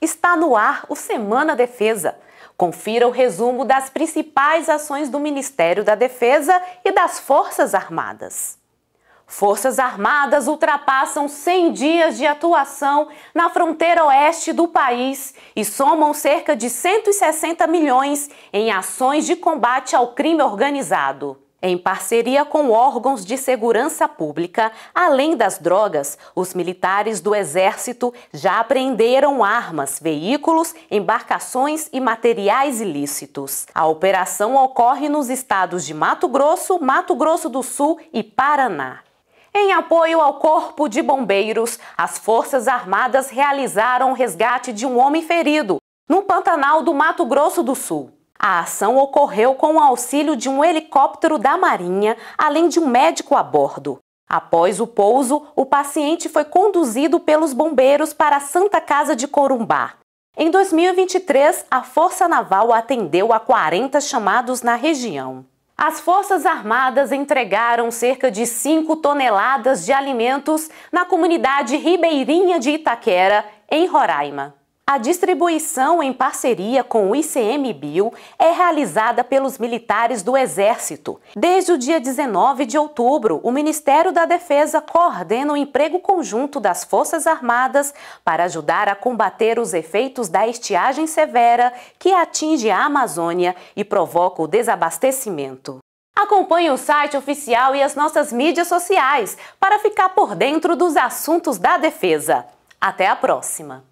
Está no ar o Semana Defesa. Confira o resumo das principais ações do Ministério da Defesa e das Forças Armadas. Forças Armadas ultrapassam 100 dias de atuação na fronteira oeste do país e somam cerca de 160 milhões em ações de combate ao crime organizado. Em parceria com órgãos de segurança pública, além das drogas, os militares do Exército já apreenderam armas, veículos, embarcações e materiais ilícitos. A operação ocorre nos estados de Mato Grosso, Mato Grosso do Sul e Paraná. Em apoio ao Corpo de Bombeiros, as Forças Armadas realizaram o resgate de um homem ferido no Pantanal do Mato Grosso do Sul. A ação ocorreu com o auxílio de um helicóptero da Marinha, além de um médico a bordo. Após o pouso, o paciente foi conduzido pelos bombeiros para a Santa Casa de Corumbá. Em 2023, a Força Naval atendeu a 40 chamados na região. As Forças Armadas entregaram cerca de 5 toneladas de alimentos na comunidade ribeirinha de Itaquera, em Roraima. A distribuição em parceria com o ICMBio é realizada pelos militares do Exército. Desde o dia 19 de outubro, o Ministério da Defesa coordena o emprego conjunto das Forças Armadas para ajudar a combater os efeitos da estiagem severa que atinge a Amazônia e provoca o desabastecimento. Acompanhe o site oficial e as nossas mídias sociais para ficar por dentro dos assuntos da defesa. Até a próxima!